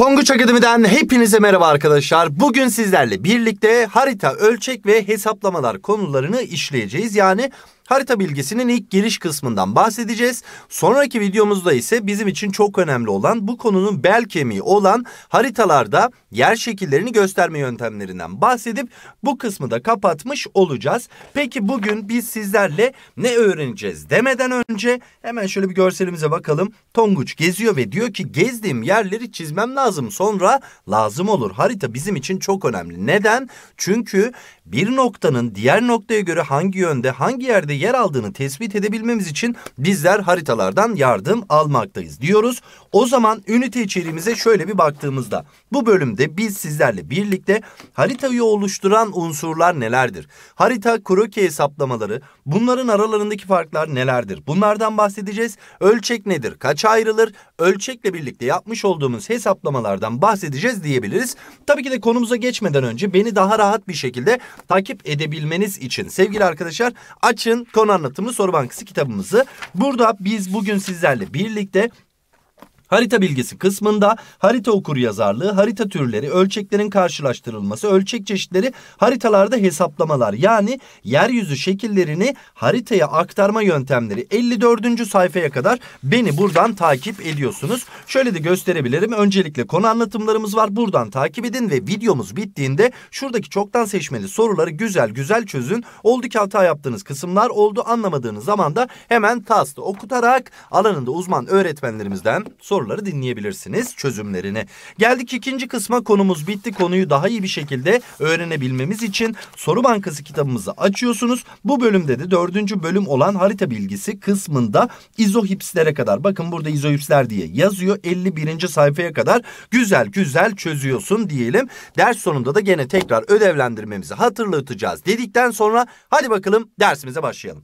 Tonguç Akademi'den hepinize merhaba arkadaşlar. Bugün sizlerle birlikte harita, ölçek ve hesaplamalar konularını işleyeceğiz. Yani harita bilgisinin ilk giriş kısmından bahsedeceğiz. Sonraki videomuzda ise bizim için çok önemli olan bu konunun bel kemiği olan haritalarda yer şekillerini gösterme yöntemlerinden bahsedip bu kısmı da kapatmış olacağız. Peki bugün biz sizlerle ne öğreneceğiz demeden önce hemen şöyle bir görselimize bakalım. Tonguç geziyor ve diyor ki gezdiğim yerleri çizmem lazım sonra lazım olur. Harita bizim için çok önemli. Neden? Çünkü bir noktanın diğer noktaya göre hangi yönde, hangi yerde yer aldığını tespit edebilmemiz için bizler haritalardan yardım almaktayız diyoruz. O zaman ünite içeriğimize şöyle bir baktığımızda bu bölümde biz sizlerle birlikte haritayı oluşturan unsurlar nelerdir? Harita, kroki hesaplamaları, bunların aralarındaki farklar nelerdir? Bunlardan bahsedeceğiz. Ölçek nedir? Kaça ayrılır? Ölçekle birlikte yapmış olduğumuz hesaplamalardan bahsedeceğiz diyebiliriz. Tabii ki de konumuza geçmeden önce beni daha rahat bir şekilde takip edebilmeniz için sevgili arkadaşlar açın konu anlatımı soru bankası kitabımızı. Burada biz bugün sizlerle birlikte Harita bilgisi kısmında harita okur yazarlığı, harita türleri, ölçeklerin karşılaştırılması, ölçek çeşitleri, haritalarda hesaplamalar yani yeryüzü şekillerini haritaya aktarma yöntemleri 54. sayfaya kadar beni buradan takip ediyorsunuz. Şöyle de gösterebilirim. Öncelikle konu anlatımlarımız var. Buradan takip edin ve videomuz bittiğinde şuradaki çoktan seçmeli soruları güzel güzel çözün. Oldu ki hata yaptığınız kısımlar oldu anlamadığınız zaman da hemen tasla okutarak alanında uzman öğretmenlerimizden soru soruları dinleyebilirsiniz çözümlerini. Geldik ikinci kısma konumuz bitti. Konuyu daha iyi bir şekilde öğrenebilmemiz için soru bankası kitabımızı açıyorsunuz. Bu bölümde de dördüncü bölüm olan harita bilgisi kısmında izohipslere kadar bakın burada izohipsler diye yazıyor. 51. sayfaya kadar güzel güzel çözüyorsun diyelim. Ders sonunda da gene tekrar ödevlendirmemizi hatırlatacağız dedikten sonra hadi bakalım dersimize başlayalım.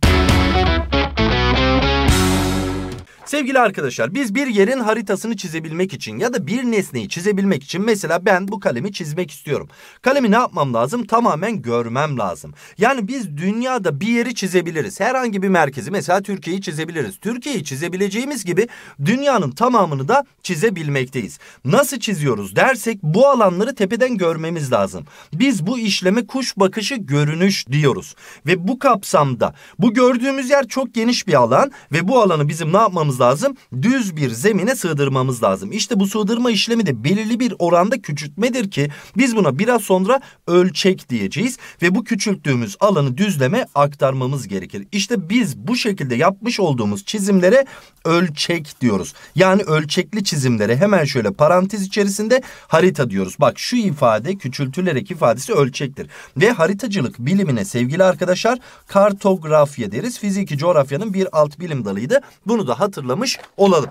Sevgili arkadaşlar biz bir yerin haritasını çizebilmek için ya da bir nesneyi çizebilmek için mesela ben bu kalemi çizmek istiyorum. Kalemi ne yapmam lazım? Tamamen görmem lazım. Yani biz dünyada bir yeri çizebiliriz. Herhangi bir merkezi mesela Türkiye'yi çizebiliriz. Türkiye'yi çizebileceğimiz gibi dünyanın tamamını da çizebilmekteyiz. Nasıl çiziyoruz dersek bu alanları tepeden görmemiz lazım. Biz bu işleme kuş bakışı görünüş diyoruz. Ve bu kapsamda bu gördüğümüz yer çok geniş bir alan ve bu alanı bizim ne yapmamız yapmamız lazım? Düz bir zemine sığdırmamız lazım. İşte bu sığdırma işlemi de belirli bir oranda küçültmedir ki biz buna biraz sonra ölçek diyeceğiz ve bu küçülttüğümüz alanı düzleme aktarmamız gerekir. İşte biz bu şekilde yapmış olduğumuz çizimlere ölçek diyoruz. Yani ölçekli çizimlere hemen şöyle parantez içerisinde harita diyoruz. Bak şu ifade küçültülerek ifadesi ölçektir. Ve haritacılık bilimine sevgili arkadaşlar kartografya deriz. Fiziki coğrafyanın bir alt bilim dalıydı. Bunu da hatırlayın hatırlamış olalım.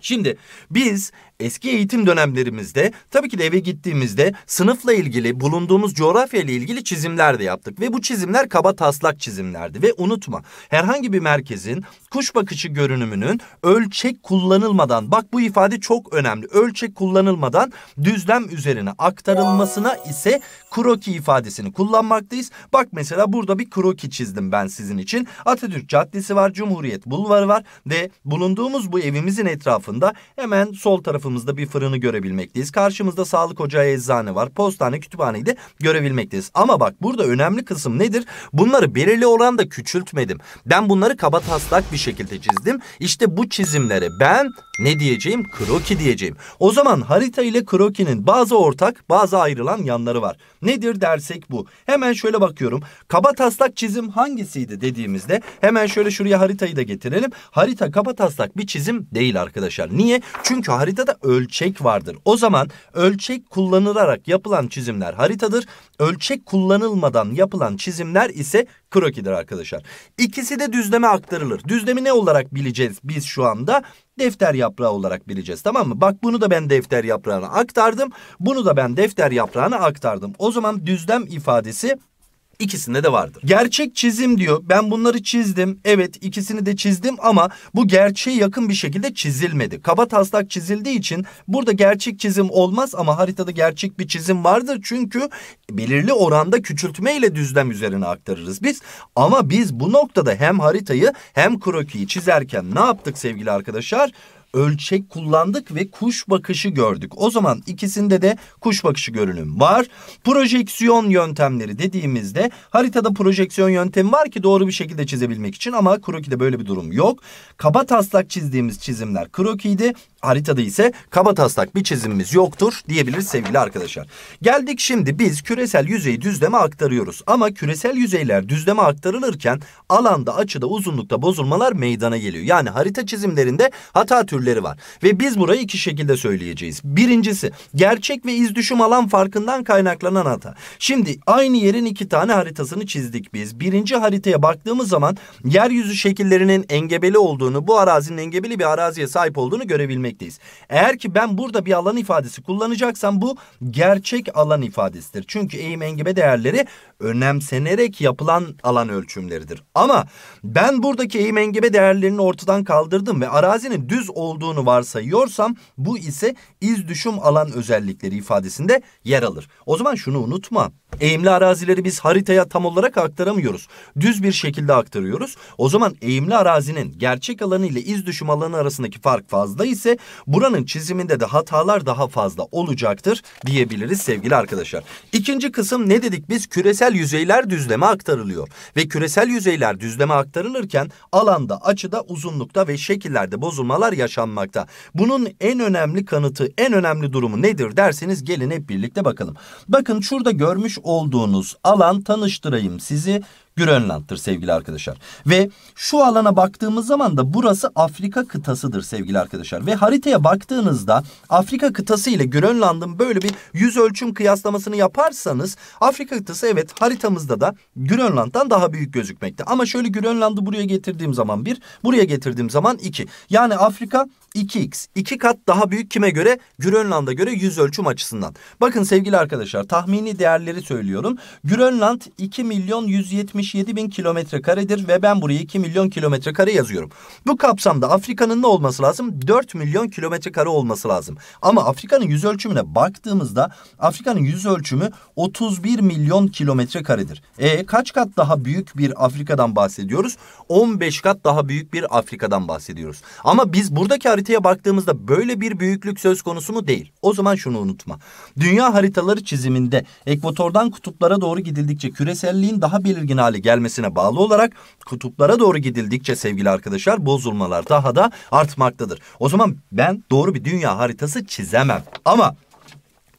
Şimdi biz Eski eğitim dönemlerimizde tabii ki de eve gittiğimizde sınıfla ilgili bulunduğumuz coğrafya ile ilgili çizimler de yaptık. Ve bu çizimler kaba taslak çizimlerdi. Ve unutma herhangi bir merkezin kuş bakışı görünümünün ölçek kullanılmadan bak bu ifade çok önemli. Ölçek kullanılmadan düzlem üzerine aktarılmasına ise kroki ifadesini kullanmaktayız. Bak mesela burada bir kroki çizdim ben sizin için. Atatürk Caddesi var, Cumhuriyet Bulvarı var ve bulunduğumuz bu evimizin etrafında hemen sol tarafı tarafımızda bir fırını görebilmekteyiz. Karşımızda sağlık ocağı eczane var. Postane, kütüphaneyi de görebilmekteyiz. Ama bak burada önemli kısım nedir? Bunları belirli oranda küçültmedim. Ben bunları kaba taslak bir şekilde çizdim. İşte bu çizimlere ben ne diyeceğim? Kroki diyeceğim. O zaman harita ile krokinin bazı ortak bazı ayrılan yanları var. Nedir dersek bu. Hemen şöyle bakıyorum. Kaba taslak çizim hangisiydi dediğimizde hemen şöyle şuraya haritayı da getirelim. Harita kaba taslak bir çizim değil arkadaşlar. Niye? Çünkü haritada ölçek vardır. O zaman ölçek kullanılarak yapılan çizimler haritadır. Ölçek kullanılmadan yapılan çizimler ise krokidir arkadaşlar. İkisi de düzleme aktarılır. Düzlemi ne olarak bileceğiz biz şu anda? defter yaprağı olarak bileceğiz tamam mı? Bak bunu da ben defter yaprağına aktardım. Bunu da ben defter yaprağına aktardım. O zaman düzlem ifadesi İkisinde de vardır. Gerçek çizim diyor. Ben bunları çizdim. Evet ikisini de çizdim ama bu gerçeğe yakın bir şekilde çizilmedi. Kaba taslak çizildiği için burada gerçek çizim olmaz ama haritada gerçek bir çizim vardır. Çünkü belirli oranda küçültme ile düzlem üzerine aktarırız biz. Ama biz bu noktada hem haritayı hem krokiyi çizerken ne yaptık sevgili arkadaşlar? ölçek kullandık ve kuş bakışı gördük. O zaman ikisinde de kuş bakışı görünüm var. Projeksiyon yöntemleri dediğimizde haritada projeksiyon yöntemi var ki doğru bir şekilde çizebilmek için ama krokide böyle bir durum yok. Kaba taslak çizdiğimiz çizimler krokiydi haritada ise kaba taslak bir çizimimiz yoktur diyebiliriz sevgili arkadaşlar. Geldik şimdi biz küresel yüzeyi düzleme aktarıyoruz. Ama küresel yüzeyler düzleme aktarılırken alanda, açıda, uzunlukta bozulmalar meydana geliyor. Yani harita çizimlerinde hata türleri var. Ve biz burayı iki şekilde söyleyeceğiz. Birincisi gerçek ve iz düşüm alan farkından kaynaklanan hata. Şimdi aynı yerin iki tane haritasını çizdik biz. Birinci haritaya baktığımız zaman yeryüzü şekillerinin engebeli olduğunu, bu arazinin engebeli bir araziye sahip olduğunu görebilmekteyiz demekteyiz. Eğer ki ben burada bir alan ifadesi kullanacaksam bu gerçek alan ifadesidir. Çünkü eğim engebe değerleri önemsenerek yapılan alan ölçümleridir. Ama ben buradaki eğim engebe değerlerini ortadan kaldırdım ve arazinin düz olduğunu varsayıyorsam bu ise iz düşüm alan özellikleri ifadesinde yer alır. O zaman şunu unutma. Eğimli arazileri biz haritaya tam olarak aktaramıyoruz. Düz bir şekilde aktarıyoruz. O zaman eğimli arazinin gerçek alanı ile iz düşüm alanı arasındaki fark fazla ise buranın çiziminde de hatalar daha fazla olacaktır diyebiliriz sevgili arkadaşlar. İkinci kısım ne dedik biz? Küresel yüzeyler düzleme aktarılıyor. Ve küresel yüzeyler düzleme aktarılırken alanda, açıda, uzunlukta ve şekillerde bozulmalar yaşanmakta. Bunun en önemli kanıtı, en önemli durumu nedir derseniz gelin hep birlikte bakalım. Bakın şurada görmüş olduğunuz alan tanıştırayım sizi Grönland'dır sevgili arkadaşlar. Ve şu alana baktığımız zaman da burası Afrika kıtasıdır sevgili arkadaşlar. Ve haritaya baktığınızda Afrika kıtası ile Grönland'ın böyle bir yüz ölçüm kıyaslamasını yaparsanız Afrika kıtası evet haritamızda da Grönland'dan daha büyük gözükmekte. Ama şöyle Grönland'ı buraya getirdiğim zaman bir, buraya getirdiğim zaman iki. Yani Afrika 2x. 2 kat daha büyük kime göre? Grönland'a göre yüz ölçüm açısından. Bakın sevgili arkadaşlar tahmini değerleri söylüyorum. Grönland 2 milyon 177 bin kilometre karedir ve ben buraya 2 milyon kilometre kare yazıyorum. Bu kapsamda Afrika'nın ne olması lazım? 4 milyon kilometre kare olması lazım. Ama Afrika'nın yüz ölçümüne baktığımızda Afrika'nın yüz ölçümü 31 milyon kilometre karedir. E kaç kat daha büyük bir Afrika'dan bahsediyoruz? 15 kat daha büyük bir Afrika'dan bahsediyoruz. Ama biz buradaki haritaya baktığımızda böyle bir büyüklük söz konusu mu değil. O zaman şunu unutma. Dünya haritaları çiziminde ekvatordan kutuplara doğru gidildikçe küreselliğin daha belirgin hale gelmesine bağlı olarak kutuplara doğru gidildikçe sevgili arkadaşlar bozulmalar daha da artmaktadır. O zaman ben doğru bir dünya haritası çizemem. Ama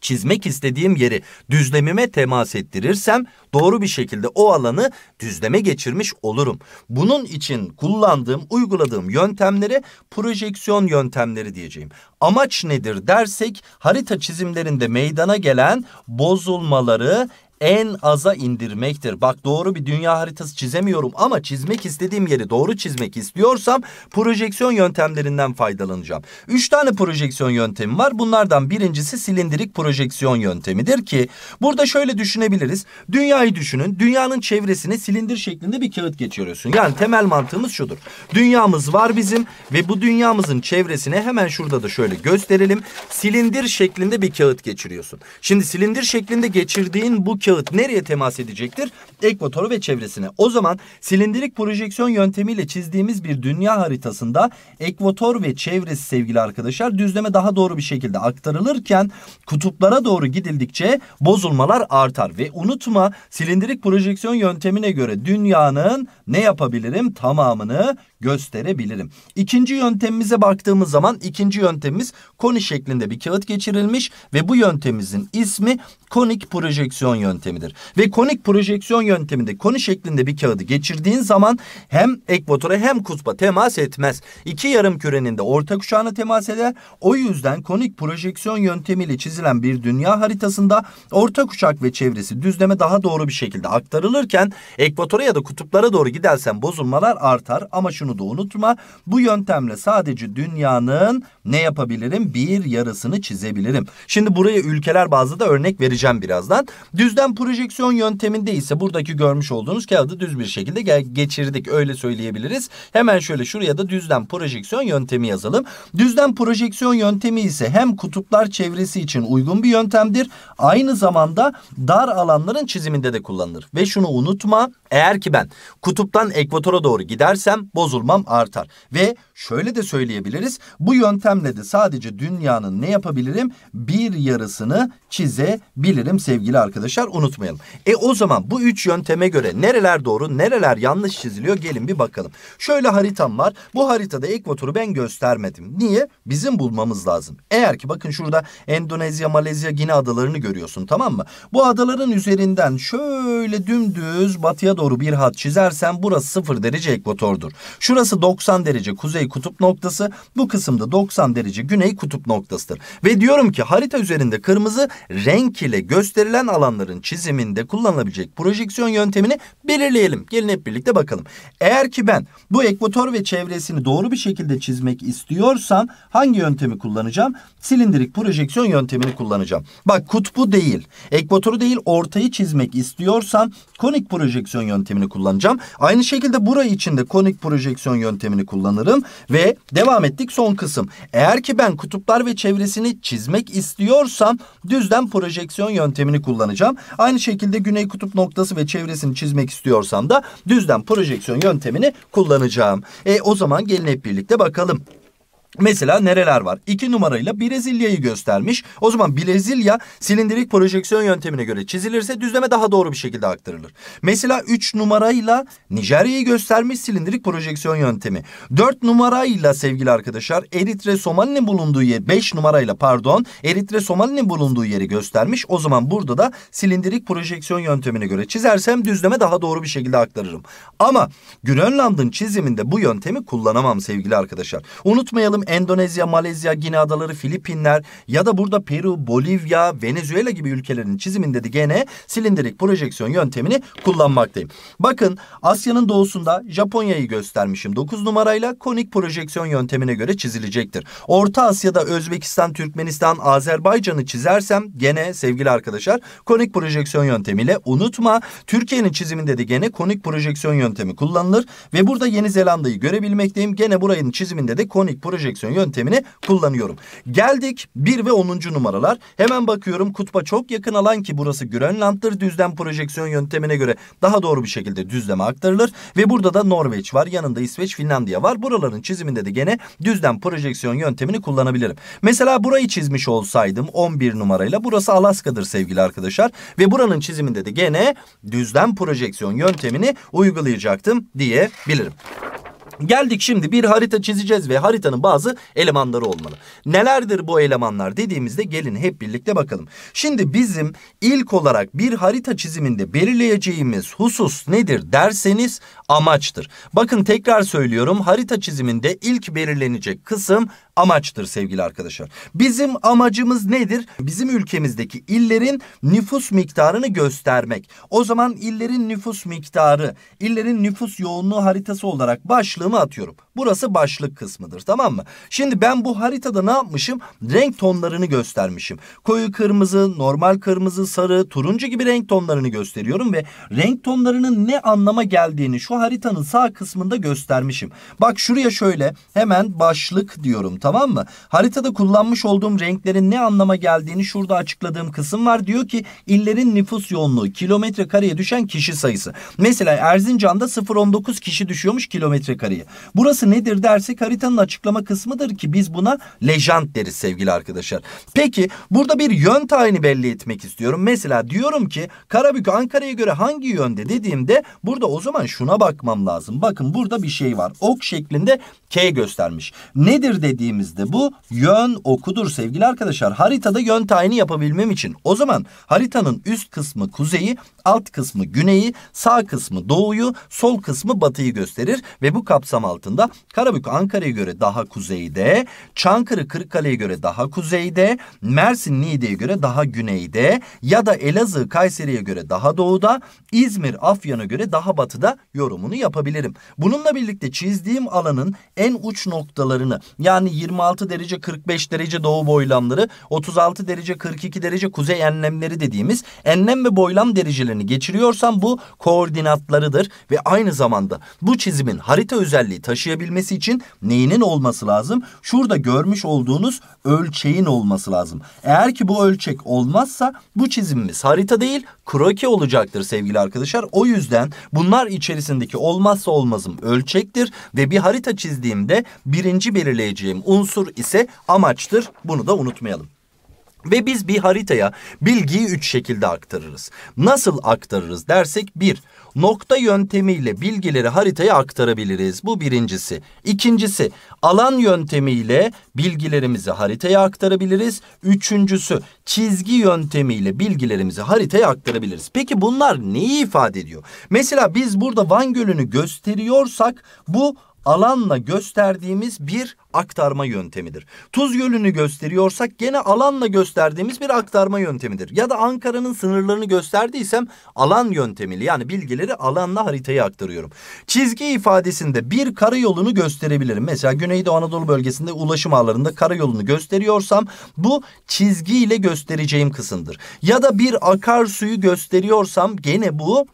çizmek istediğim yeri düzlemime temas ettirirsem doğru bir şekilde o alanı düzleme geçirmiş olurum. Bunun için kullandığım, uyguladığım yöntemlere projeksiyon yöntemleri diyeceğim. Amaç nedir dersek harita çizimlerinde meydana gelen bozulmaları en aza indirmektir. Bak doğru bir dünya haritası çizemiyorum ama çizmek istediğim yeri doğru çizmek istiyorsam projeksiyon yöntemlerinden faydalanacağım. Üç tane projeksiyon yöntemi var. Bunlardan birincisi silindirik projeksiyon yöntemidir ki burada şöyle düşünebiliriz. Dünyayı düşünün. Dünyanın çevresine silindir şeklinde bir kağıt geçiriyorsun. Yani temel mantığımız şudur. Dünyamız var bizim ve bu dünyamızın çevresine hemen şurada da şöyle gösterelim. Silindir şeklinde bir kağıt geçiriyorsun. Şimdi silindir şeklinde geçirdiğin bu kağıt kağıt nereye temas edecektir? Ekvatoru ve çevresine. O zaman silindirik projeksiyon yöntemiyle çizdiğimiz bir dünya haritasında ekvator ve çevresi sevgili arkadaşlar düzleme daha doğru bir şekilde aktarılırken kutuplara doğru gidildikçe bozulmalar artar. Ve unutma silindirik projeksiyon yöntemine göre dünyanın ne yapabilirim tamamını gösterebilirim. İkinci yöntemimize baktığımız zaman ikinci yöntemimiz koni şeklinde bir kağıt geçirilmiş ve bu yöntemimizin ismi konik projeksiyon yöntemi yöntemidir. Ve konik projeksiyon yönteminde koni şeklinde bir kağıdı geçirdiğin zaman hem ekvatora hem kutba temas etmez. İki yarım kürenin de orta kuşağına temas eder. O yüzden konik projeksiyon yöntemiyle çizilen bir dünya haritasında orta kuşak ve çevresi düzleme daha doğru bir şekilde aktarılırken ekvatora ya da kutuplara doğru gidersen bozulmalar artar ama şunu da unutma bu yöntemle sadece dünyanın ne yapabilirim bir yarısını çizebilirim. Şimdi buraya ülkeler bazlı da örnek vereceğim birazdan. Düzlem Hemen projeksiyon yönteminde ise buradaki görmüş olduğunuz kağıdı düz bir şekilde geçirdik öyle söyleyebiliriz. Hemen şöyle şuraya da düzlem projeksiyon yöntemi yazalım. Düzlem projeksiyon yöntemi ise hem kutuplar çevresi için uygun bir yöntemdir. Aynı zamanda dar alanların çiziminde de kullanılır. Ve şunu unutma eğer ki ben kutuptan ekvatora doğru gidersem bozulmam artar. Ve şöyle de söyleyebiliriz bu yöntemle de sadece dünyanın ne yapabilirim bir yarısını çizebilirim sevgili arkadaşlar unutmayalım. E o zaman bu üç yönteme göre nereler doğru nereler yanlış çiziliyor gelin bir bakalım. Şöyle haritam var. Bu haritada ekvatoru ben göstermedim. Niye? Bizim bulmamız lazım. Eğer ki bakın şurada Endonezya, Malezya, Gine adalarını görüyorsun tamam mı? Bu adaların üzerinden şöyle dümdüz batıya doğru bir hat çizersen burası 0 derece ekvatordur. Şurası 90 derece kuzey kutup noktası. Bu kısımda 90 derece güney kutup noktasıdır. Ve diyorum ki harita üzerinde kırmızı renk ile gösterilen alanların çiziminde kullanılabilecek projeksiyon yöntemini belirleyelim. Gelin hep birlikte bakalım. Eğer ki ben bu ekvator ve çevresini doğru bir şekilde çizmek istiyorsam hangi yöntemi kullanacağım? Silindirik projeksiyon yöntemini kullanacağım. Bak kutbu değil, ekvatoru değil ortayı çizmek istiyorsam konik projeksiyon yöntemini kullanacağım. Aynı şekilde burayı içinde konik projeksiyon yöntemini kullanırım ve devam ettik son kısım. Eğer ki ben kutuplar ve çevresini çizmek istiyorsam düzden projeksiyon yöntemini kullanacağım. Aynı şekilde güney kutup noktası ve çevresini çizmek istiyorsam da düzlem projeksiyon yöntemini kullanacağım. E o zaman gelin hep birlikte bakalım. Mesela nereler var? İki numarayla Brezilya'yı göstermiş. O zaman Brezilya silindirik projeksiyon yöntemine göre çizilirse düzleme daha doğru bir şekilde aktarılır. Mesela üç numarayla Nijerya'yı göstermiş silindirik projeksiyon yöntemi. Dört numarayla sevgili arkadaşlar Eritre Somali'nin bulunduğu yer, beş numarayla pardon Eritre Somali'nin bulunduğu yeri göstermiş. O zaman burada da silindirik projeksiyon yöntemine göre çizersem düzleme daha doğru bir şekilde aktarırım. Ama Grönland'ın çiziminde bu yöntemi kullanamam sevgili arkadaşlar. Unutmayalım Sanırım Endonezya, Malezya, Gine Adaları, Filipinler ya da burada Peru, Bolivya, Venezuela gibi ülkelerin çiziminde de gene silindirik projeksiyon yöntemini kullanmaktayım. Bakın Asya'nın doğusunda Japonya'yı göstermişim. 9 numarayla konik projeksiyon yöntemine göre çizilecektir. Orta Asya'da Özbekistan, Türkmenistan, Azerbaycan'ı çizersem gene sevgili arkadaşlar konik projeksiyon yöntemiyle unutma Türkiye'nin çiziminde de gene konik projeksiyon yöntemi kullanılır ve burada Yeni Zelanda'yı görebilmekteyim. Gene burayın çiziminde de konik projeksiyon enjeksiyon yöntemini kullanıyorum. Geldik 1 ve 10. numaralar. Hemen bakıyorum kutba çok yakın alan ki burası Grönland'dır. Düzlem projeksiyon yöntemine göre daha doğru bir şekilde düzleme aktarılır. Ve burada da Norveç var. Yanında İsveç, Finlandiya var. Buraların çiziminde de gene düzlem projeksiyon yöntemini kullanabilirim. Mesela burayı çizmiş olsaydım 11 numarayla. Burası Alaska'dır sevgili arkadaşlar. Ve buranın çiziminde de gene düzlem projeksiyon yöntemini uygulayacaktım diyebilirim. Geldik şimdi bir harita çizeceğiz ve haritanın bazı elemanları olmalı. Nelerdir bu elemanlar dediğimizde gelin hep birlikte bakalım. Şimdi bizim ilk olarak bir harita çiziminde belirleyeceğimiz husus nedir derseniz amaçtır. Bakın tekrar söylüyorum harita çiziminde ilk belirlenecek kısım amaçtır sevgili arkadaşlar. Bizim amacımız nedir? Bizim ülkemizdeki illerin nüfus miktarını göstermek. O zaman illerin nüfus miktarı, illerin nüfus yoğunluğu haritası olarak başlığımı atıyorum. Burası başlık kısmıdır tamam mı? Şimdi ben bu haritada ne yapmışım? Renk tonlarını göstermişim. Koyu kırmızı, normal kırmızı, sarı, turuncu gibi renk tonlarını gösteriyorum ve renk tonlarının ne anlama geldiğini şu haritanın sağ kısmında göstermişim. Bak şuraya şöyle hemen başlık diyorum tamam mı? Haritada kullanmış olduğum renklerin ne anlama geldiğini şurada açıkladığım kısım var. Diyor ki illerin nüfus yoğunluğu kilometre kareye düşen kişi sayısı. Mesela Erzincan'da 0.19 kişi düşüyormuş kilometre kareye. Burası nedir dersek haritanın açıklama kısmıdır ki biz buna lejant deriz sevgili arkadaşlar. Peki burada bir yön tayini belli etmek istiyorum. Mesela diyorum ki Karabük Ankara'ya göre hangi yönde dediğimde burada o zaman şuna bakmam lazım. Bakın burada bir şey var. Ok şeklinde K göstermiş. Nedir dediğimizde bu yön okudur sevgili arkadaşlar. Haritada yön tayini yapabilmem için. O zaman haritanın üst kısmı kuzeyi, alt kısmı güneyi, sağ kısmı doğuyu, sol kısmı batıyı gösterir ve bu kapsam altında Karabük Ankara'ya göre daha kuzeyde, Çankırı Kırıkkale'ye göre daha kuzeyde, Mersin Niğde'ye göre daha güneyde ya da Elazığ Kayseri'ye göre daha doğuda, İzmir Afyon'a göre daha batıda yorumunu yapabilirim. Bununla birlikte çizdiğim alanın en uç noktalarını yani 26 derece 45 derece doğu boylamları, 36 derece 42 derece kuzey enlemleri dediğimiz enlem ve boylam derecelerini geçiriyorsam bu koordinatlarıdır ve aynı zamanda bu çizimin harita özelliği taşıyabilir görebilmesi için neyinin olması lazım? Şurada görmüş olduğunuz ölçeğin olması lazım. Eğer ki bu ölçek olmazsa bu çizimimiz harita değil kroki olacaktır sevgili arkadaşlar. O yüzden bunlar içerisindeki olmazsa olmazım ölçektir ve bir harita çizdiğimde birinci belirleyeceğim unsur ise amaçtır. Bunu da unutmayalım. Ve biz bir haritaya bilgiyi üç şekilde aktarırız. Nasıl aktarırız dersek bir nokta yöntemiyle bilgileri haritaya aktarabiliriz. Bu birincisi. İkincisi alan yöntemiyle bilgilerimizi haritaya aktarabiliriz. Üçüncüsü çizgi yöntemiyle bilgilerimizi haritaya aktarabiliriz. Peki bunlar neyi ifade ediyor? Mesela biz burada Van Gölü'nü gösteriyorsak bu alanla gösterdiğimiz bir aktarma yöntemidir. Tuz Gölü'nü gösteriyorsak gene alanla gösterdiğimiz bir aktarma yöntemidir. Ya da Ankara'nın sınırlarını gösterdiysem alan yöntemiyle yani bilgileri alanla haritaya aktarıyorum. Çizgi ifadesinde bir karayolunu gösterebilirim. Mesela Güneydoğu Anadolu bölgesinde ulaşım ağlarında karayolunu gösteriyorsam bu çizgiyle göstereceğim kısımdır. Ya da bir akarsuyu gösteriyorsam gene bu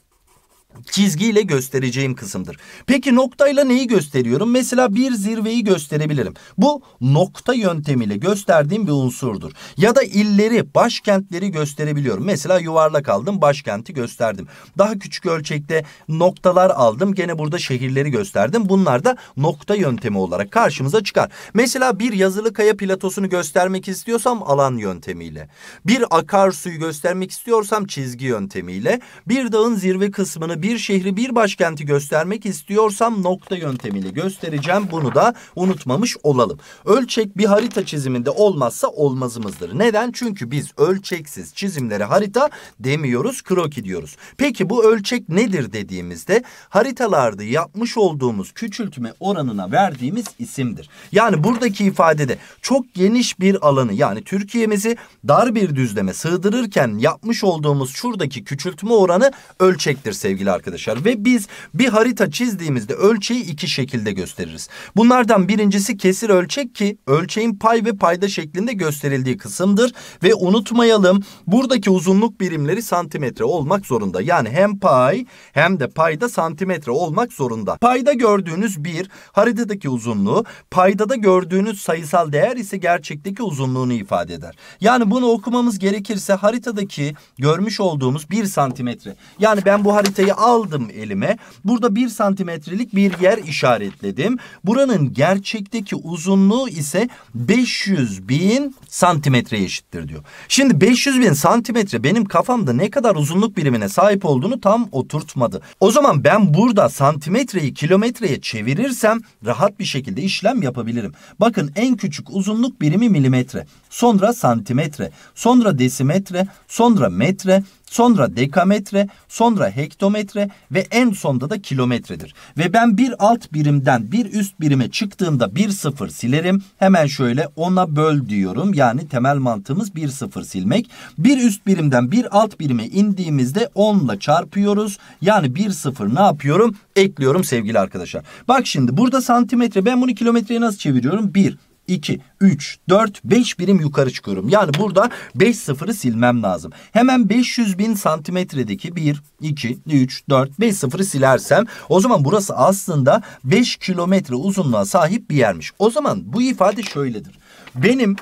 çizgiyle göstereceğim kısımdır. Peki noktayla neyi gösteriyorum? Mesela bir zirveyi gösterebilirim. Bu nokta yöntemiyle gösterdiğim bir unsurdur. Ya da illeri, başkentleri gösterebiliyorum. Mesela yuvarlak aldım, başkenti gösterdim. Daha küçük ölçekte noktalar aldım. Gene burada şehirleri gösterdim. Bunlar da nokta yöntemi olarak karşımıza çıkar. Mesela bir yazılı kaya platosunu göstermek istiyorsam alan yöntemiyle. Bir akarsuyu göstermek istiyorsam çizgi yöntemiyle. Bir dağın zirve kısmını bir şehri bir başkenti göstermek istiyorsam nokta yöntemiyle göstereceğim. Bunu da unutmamış olalım. Ölçek bir harita çiziminde olmazsa olmazımızdır. Neden? Çünkü biz ölçeksiz çizimlere harita demiyoruz, kroki diyoruz. Peki bu ölçek nedir dediğimizde haritalarda yapmış olduğumuz küçültme oranına verdiğimiz isimdir. Yani buradaki ifadede çok geniş bir alanı yani Türkiye'mizi dar bir düzleme sığdırırken yapmış olduğumuz şuradaki küçültme oranı ölçektir sevgili arkadaşlar. Ve biz bir harita çizdiğimizde ölçeği iki şekilde gösteririz. Bunlardan birincisi kesir ölçek ki ölçeğin pay ve payda şeklinde gösterildiği kısımdır. Ve unutmayalım buradaki uzunluk birimleri santimetre olmak zorunda. Yani hem pay hem de payda santimetre olmak zorunda. Payda gördüğünüz bir haritadaki uzunluğu payda da gördüğünüz sayısal değer ise gerçekteki uzunluğunu ifade eder. Yani bunu okumamız gerekirse haritadaki görmüş olduğumuz bir santimetre. Yani ben bu haritayı aldım elime. Burada bir santimetrelik bir yer işaretledim. Buranın gerçekteki uzunluğu ise 500 bin santimetre eşittir diyor. Şimdi 500 bin santimetre benim kafamda ne kadar uzunluk birimine sahip olduğunu tam oturtmadı. O zaman ben burada santimetreyi kilometreye çevirirsem rahat bir şekilde işlem yapabilirim. Bakın en küçük uzunluk birimi milimetre, sonra santimetre, sonra desimetre, sonra metre, sonra dekametre, sonra hektometre ve en sonda da kilometredir. Ve ben bir alt birimden bir üst birime çıktığımda bir sıfır silerim. Hemen şöyle ona böl diyorum. Yani temel mantığımız bir sıfır silmek. Bir üst birimden bir alt birime indiğimizde onla çarpıyoruz. Yani bir sıfır ne yapıyorum? Ekliyorum sevgili arkadaşlar. Bak şimdi burada santimetre ben bunu kilometreye nasıl çeviriyorum? Bir. 2, 3, 4, 5 birim yukarı çıkıyorum. Yani burada 5 sıfırı silmem lazım. Hemen 500 bin santimetredeki 1, 2, 3, 4, 5 sıfırı silersem o zaman burası aslında 5 kilometre uzunluğa sahip bir yermiş. O zaman bu ifade şöyledir. Benim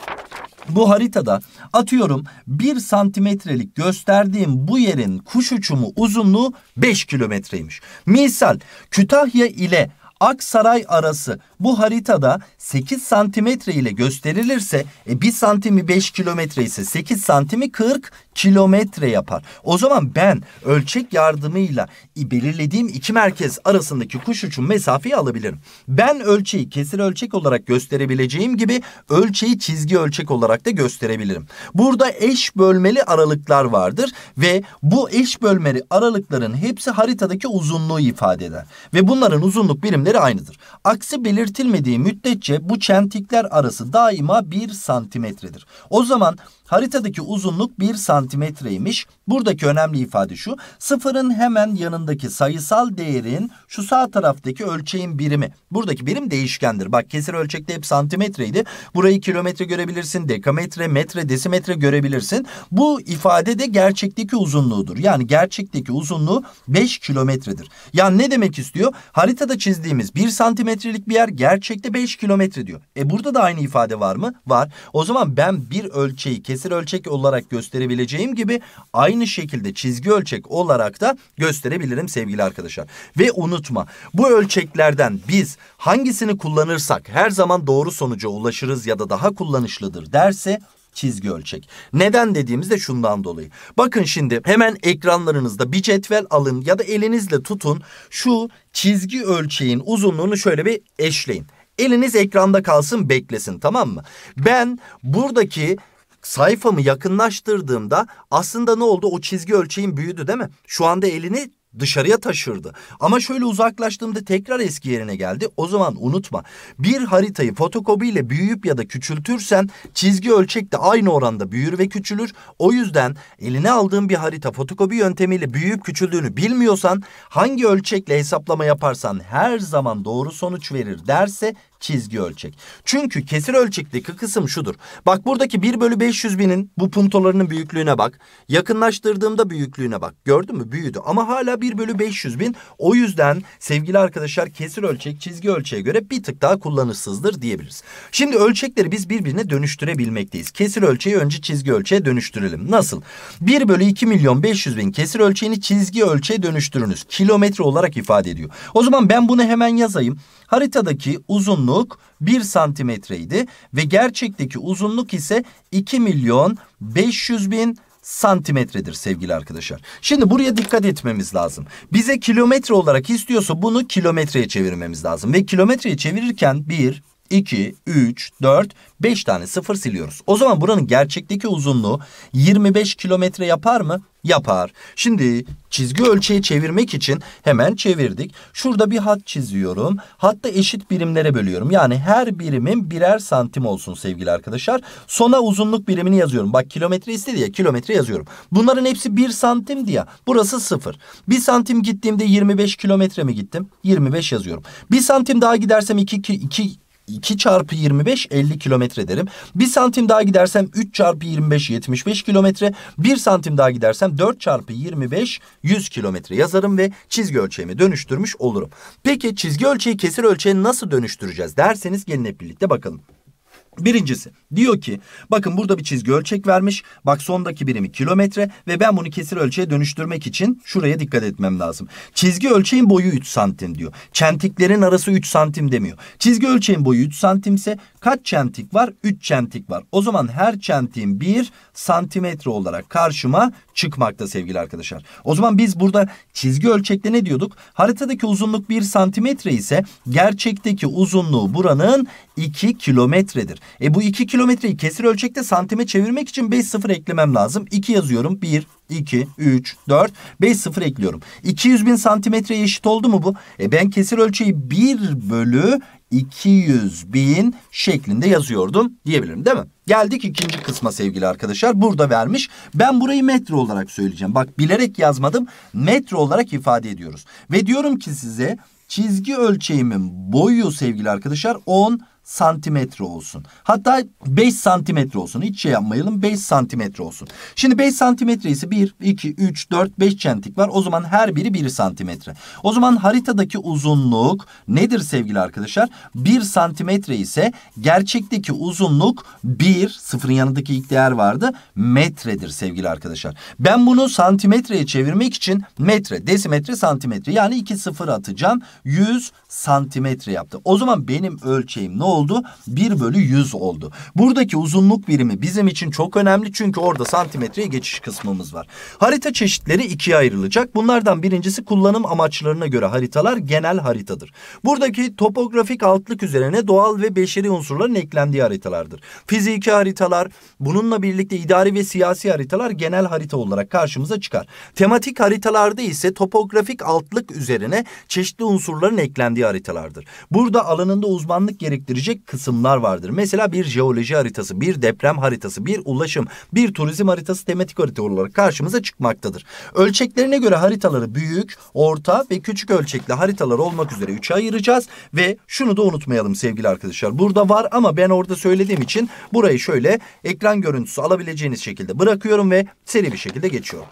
bu haritada atıyorum bir santimetrelik gösterdiğim bu yerin kuş uçumu uzunluğu 5 kilometreymiş. Misal Kütahya ile Aksaray arası bu haritada 8 santimetre ile gösterilirse e, 1 santimi 5 kilometre ise 8 santimi 40 kilometre yapar. O zaman ben ölçek yardımıyla e, belirlediğim iki merkez arasındaki kuş uçun mesafeyi alabilirim. Ben ölçeği kesir ölçek olarak gösterebileceğim gibi ölçeği çizgi ölçek olarak da gösterebilirim. Burada eş bölmeli aralıklar vardır ve bu eş bölmeli aralıkların hepsi haritadaki uzunluğu ifade eder. Ve bunların uzunluk birim yönleri aynıdır. Aksi belirtilmediği müddetçe bu çentikler arası daima bir santimetredir. O zaman Haritadaki uzunluk 1 santimetreymiş. Buradaki önemli ifade şu. Sıfırın hemen yanındaki sayısal değerin şu sağ taraftaki ölçeğin birimi. Buradaki birim değişkendir. Bak kesir ölçekte hep santimetreydi. Burayı kilometre görebilirsin. Dekametre, metre, desimetre görebilirsin. Bu ifade de gerçekteki uzunluğudur. Yani gerçekteki uzunluğu 5 kilometredir. Yani ne demek istiyor? Haritada çizdiğimiz 1 santimetrelik bir yer gerçekte 5 kilometre diyor. E burada da aynı ifade var mı? Var. O zaman ben bir ölçeği kesir kesir ölçek olarak gösterebileceğim gibi aynı şekilde çizgi ölçek olarak da gösterebilirim sevgili arkadaşlar. Ve unutma bu ölçeklerden biz hangisini kullanırsak her zaman doğru sonuca ulaşırız ya da daha kullanışlıdır derse çizgi ölçek. Neden dediğimizde şundan dolayı. Bakın şimdi hemen ekranlarınızda bir cetvel alın ya da elinizle tutun. Şu çizgi ölçeğin uzunluğunu şöyle bir eşleyin. Eliniz ekranda kalsın beklesin tamam mı? Ben buradaki sayfamı yakınlaştırdığımda aslında ne oldu? O çizgi ölçeğim büyüdü değil mi? Şu anda elini dışarıya taşırdı. Ama şöyle uzaklaştığımda tekrar eski yerine geldi. O zaman unutma. Bir haritayı fotokopiyle büyüyüp ya da küçültürsen çizgi ölçek de aynı oranda büyür ve küçülür. O yüzden eline aldığın bir harita fotokopi yöntemiyle büyüyüp küçüldüğünü bilmiyorsan hangi ölçekle hesaplama yaparsan her zaman doğru sonuç verir derse çizgi ölçek. Çünkü kesir ölçekteki kısım şudur. Bak buradaki 1 bölü 500 binin bu puntolarının büyüklüğüne bak. Yakınlaştırdığımda büyüklüğüne bak. Gördün mü? Büyüdü. Ama hala 1 bölü 500 bin. O yüzden sevgili arkadaşlar kesir ölçek çizgi ölçeğe göre bir tık daha kullanışsızdır diyebiliriz. Şimdi ölçekleri biz birbirine dönüştürebilmekteyiz. Kesir ölçeği önce çizgi ölçeğe dönüştürelim. Nasıl? 1 bölü 2 milyon 500 bin kesir ölçeğini çizgi ölçeğe dönüştürünüz. Kilometre olarak ifade ediyor. O zaman ben bunu hemen yazayım. Haritadaki uzunluğu uzunluk 1 santimetreydi ve gerçekteki uzunluk ise 2 milyon 500 bin santimetredir sevgili arkadaşlar. Şimdi buraya dikkat etmemiz lazım. Bize kilometre olarak istiyorsa bunu kilometreye çevirmemiz lazım. Ve kilometreye çevirirken 1, 2, 3, 4, 5 tane sıfır siliyoruz. O zaman buranın gerçekteki uzunluğu 25 kilometre yapar mı? Yapar. Şimdi çizgi ölçeği çevirmek için hemen çevirdik. Şurada bir hat çiziyorum. Hatta eşit birimlere bölüyorum. Yani her birimin birer santim olsun sevgili arkadaşlar. Sona uzunluk birimini yazıyorum. Bak kilometre istedi ya kilometre yazıyorum. Bunların hepsi bir santim diye. Burası sıfır. Bir santim gittiğimde 25 kilometre mi gittim? 25 yazıyorum. Bir santim daha gidersem 2, 2 2 çarpı 25 50 kilometre derim. 1 santim daha gidersem 3 çarpı 25 75 kilometre. 1 santim daha gidersem 4 çarpı 25 100 kilometre yazarım ve çizgi ölçeğimi dönüştürmüş olurum. Peki çizgi ölçeği kesir ölçeğe nasıl dönüştüreceğiz derseniz gelin hep birlikte bakalım. Birincisi diyor ki bakın burada bir çizgi ölçek vermiş. Bak sondaki birimi kilometre ve ben bunu kesir ölçüye dönüştürmek için şuraya dikkat etmem lazım. Çizgi ölçeğin boyu 3 santim diyor. Çentiklerin arası 3 santim demiyor. Çizgi ölçeğin boyu 3 santimse Kaç çentik var? 3 çentik var. O zaman her çentiğin 1 santimetre olarak karşıma çıkmakta sevgili arkadaşlar. O zaman biz burada çizgi ölçekte ne diyorduk? Haritadaki uzunluk 1 santimetre ise gerçekteki uzunluğu buranın 2 kilometredir. E bu 2 kilometreyi kesir ölçekte santime çevirmek için 5 sıfır eklemem lazım. 2 yazıyorum. 1, 2, 3, 4, 5 sıfır ekliyorum. 200 bin santimetreye eşit oldu mu bu? E ben kesir ölçeği 1 bölü 200 bin şeklinde yazıyordum diyebilirim değil mi? Geldik ikinci kısma sevgili arkadaşlar. Burada vermiş. Ben burayı metre olarak söyleyeceğim. Bak bilerek yazmadım. Metre olarak ifade ediyoruz. Ve diyorum ki size çizgi ölçeğimin boyu sevgili arkadaşlar 10 santimetre olsun. Hatta 5 santimetre olsun. Hiç şey yapmayalım. 5 santimetre olsun. Şimdi 5 santimetre ise 1, 2, 3, 4, 5 çentik var. O zaman her biri 1 santimetre. O zaman haritadaki uzunluk nedir sevgili arkadaşlar? 1 santimetre ise gerçekteki uzunluk 1, sıfırın yanındaki ilk değer vardı. Metredir sevgili arkadaşlar. Ben bunu santimetreye çevirmek için metre, desimetre, santimetre. Yani 2 sıfır atacağım. 100 santimetre yaptı. O zaman benim ölçeğim ne oldu? 1 bölü 100 oldu. Buradaki uzunluk birimi bizim için çok önemli çünkü orada santimetreye geçiş kısmımız var. Harita çeşitleri ikiye ayrılacak. Bunlardan birincisi kullanım amaçlarına göre haritalar genel haritadır. Buradaki topografik altlık üzerine doğal ve beşeri unsurların eklendiği haritalardır. Fiziki haritalar, bununla birlikte idari ve siyasi haritalar genel harita olarak karşımıza çıkar. Tematik haritalarda ise topografik altlık üzerine çeşitli unsurların eklendiği haritalardır. Burada alanında uzmanlık gerektirecek verilecek kısımlar vardır. Mesela bir jeoloji haritası, bir deprem haritası, bir ulaşım, bir turizm haritası tematik harita olarak karşımıza çıkmaktadır. Ölçeklerine göre haritaları büyük, orta ve küçük ölçekli haritalar olmak üzere üçe ayıracağız ve şunu da unutmayalım sevgili arkadaşlar. Burada var ama ben orada söylediğim için burayı şöyle ekran görüntüsü alabileceğiniz şekilde bırakıyorum ve seri bir şekilde geçiyorum.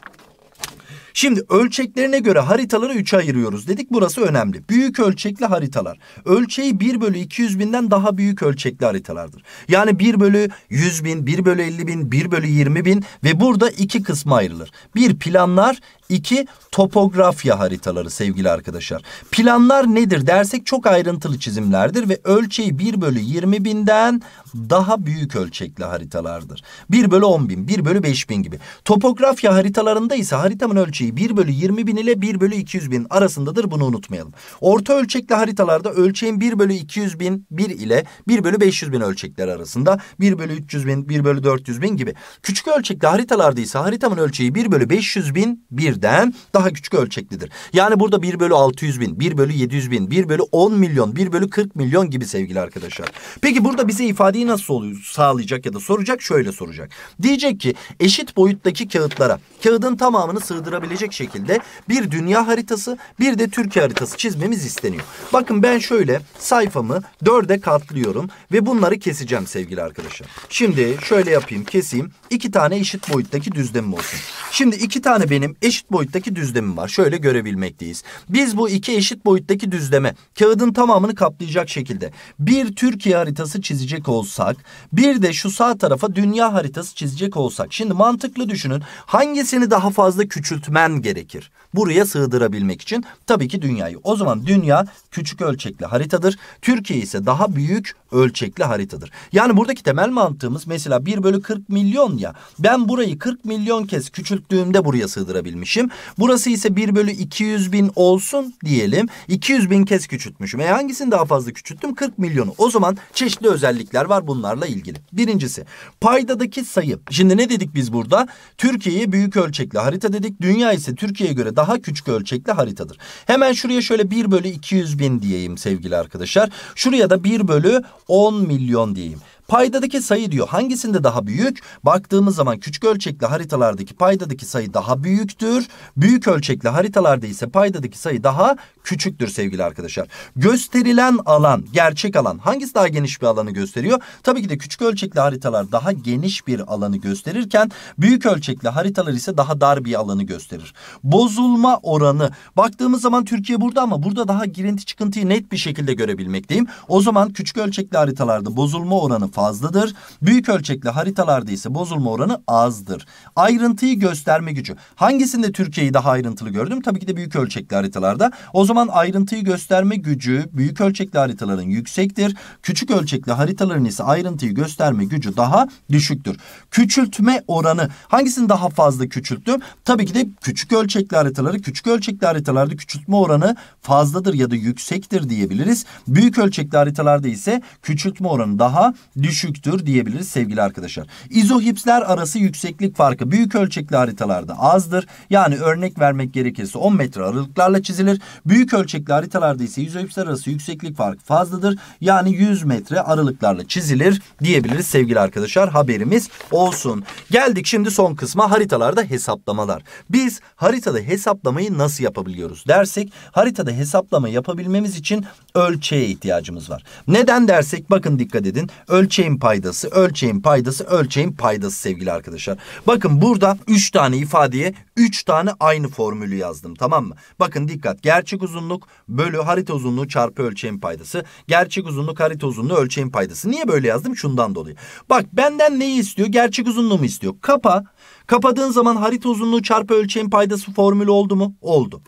Şimdi ölçeklerine göre haritaları üçe ayırıyoruz dedik. Burası önemli. Büyük ölçekli haritalar. Ölçeği 1 bölü 200 binden daha büyük ölçekli haritalardır. Yani 1 bölü 100 bin, 1 bölü 50 bin, 1 bölü 20 bin ve burada iki kısma ayrılır. Bir planlar, İki, topografya haritaları sevgili arkadaşlar. Planlar nedir dersek çok ayrıntılı çizimlerdir ve ölçeği 1 bölü 20 binden daha büyük ölçekli haritalardır. 1 bölü 10 bin, 1 bölü 5 bin gibi. Topografya haritalarında ise haritamın ölçeği 1 bölü 20 bin ile 1 bölü 200 bin arasındadır bunu unutmayalım. Orta ölçekli haritalarda ölçeğin 1 bölü 200 bin 1 ile 1 bölü 500 bin ölçekler arasında 1 bölü 300 bin 1 bölü 400 bin gibi. Küçük ölçekli haritalarda ise haritamın ölçeği 1 bölü 500 bin 1 birden daha küçük ölçeklidir. Yani burada bir bölü 600 bin, bir bölü 700 bin, bir bölü 10 milyon, bir bölü 40 milyon gibi sevgili arkadaşlar. Peki burada bize ifadeyi nasıl oluyor, sağlayacak ya da soracak? Şöyle soracak. Diyecek ki eşit boyuttaki kağıtlara kağıdın tamamını sığdırabilecek şekilde bir dünya haritası bir de Türkiye haritası çizmemiz isteniyor. Bakın ben şöyle sayfamı dörde katlıyorum ve bunları keseceğim sevgili arkadaşlar. Şimdi şöyle yapayım keseyim. iki tane eşit boyuttaki düzlemim olsun. Şimdi iki tane benim eşit boyuttaki düzlemi var. Şöyle görebilmekteyiz. Biz bu iki eşit boyuttaki düzleme kağıdın tamamını kaplayacak şekilde bir Türkiye haritası çizecek olsak bir de şu sağ tarafa dünya haritası çizecek olsak. Şimdi mantıklı düşünün hangisini daha fazla küçültmen gerekir? buraya sığdırabilmek için tabii ki dünyayı. O zaman dünya küçük ölçekli haritadır. Türkiye ise daha büyük ölçekli haritadır. Yani buradaki temel mantığımız mesela 1 bölü 40 milyon ya. Ben burayı 40 milyon kez küçülttüğümde buraya sığdırabilmişim. Burası ise 1 bölü 200 bin olsun diyelim. 200 bin kez küçültmüşüm. E hangisini daha fazla küçülttüm? 40 milyonu. O zaman çeşitli özellikler var bunlarla ilgili. Birincisi paydadaki sayı. Şimdi ne dedik biz burada? Türkiye'yi büyük ölçekli harita dedik. Dünya ise Türkiye'ye göre daha daha küçük ölçekli haritadır. Hemen şuraya şöyle 1 bölü 200 bin diyeyim sevgili arkadaşlar. Şuraya da 1 bölü 10 milyon diyeyim. Paydadaki sayı diyor hangisinde daha büyük? Baktığımız zaman küçük ölçekli haritalardaki paydadaki sayı daha büyüktür. Büyük ölçekli haritalarda ise paydadaki sayı daha küçüktür sevgili arkadaşlar. Gösterilen alan, gerçek alan hangisi daha geniş bir alanı gösteriyor? Tabii ki de küçük ölçekli haritalar daha geniş bir alanı gösterirken büyük ölçekli haritalar ise daha dar bir alanı gösterir. Bozulma oranı. Baktığımız zaman Türkiye burada ama burada daha girinti çıkıntıyı net bir şekilde görebilmekteyim. O zaman küçük ölçekli haritalarda bozulma oranı fazladır. Büyük ölçekli haritalarda ise bozulma oranı azdır. Ayrıntıyı gösterme gücü. Hangisinde Türkiye'yi daha ayrıntılı gördüm? Tabii ki de büyük ölçekli haritalarda. O zaman ayrıntıyı gösterme gücü büyük ölçekli haritaların yüksektir. Küçük ölçekli haritaların ise ayrıntıyı gösterme gücü daha düşüktür. Küçültme oranı. Hangisini daha fazla küçülttüm? Tabii ki de küçük ölçekli haritaları. Küçük ölçekli haritalarda küçültme oranı fazladır ya da yüksektir diyebiliriz. Büyük ölçekli haritalarda ise küçültme oranı daha düşüktür diyebiliriz sevgili arkadaşlar. İzohipsler arası yükseklik farkı büyük ölçekli haritalarda azdır. Yani örnek vermek gerekirse 10 metre aralıklarla çizilir. Büyük ölçekli haritalarda ise izohipsler arası yükseklik farkı fazladır. Yani 100 metre aralıklarla çizilir diyebiliriz sevgili arkadaşlar. Haberimiz olsun. Geldik şimdi son kısma haritalarda hesaplamalar. Biz haritada hesaplamayı nasıl yapabiliyoruz dersek haritada hesaplama yapabilmemiz için ölçeğe ihtiyacımız var. Neden dersek bakın dikkat edin. Ölçek ölçeğin paydası, ölçeğin paydası, ölçeğin paydası sevgili arkadaşlar. Bakın burada üç tane ifadeye üç tane aynı formülü yazdım tamam mı? Bakın dikkat gerçek uzunluk bölü harita uzunluğu çarpı ölçeğin paydası. Gerçek uzunluk harita uzunluğu ölçeğin paydası. Niye böyle yazdım? Şundan dolayı. Bak benden neyi istiyor? Gerçek uzunluğumu istiyor. Kapa. Kapadığın zaman harita uzunluğu çarpı ölçeğin paydası formülü oldu mu? Oldu.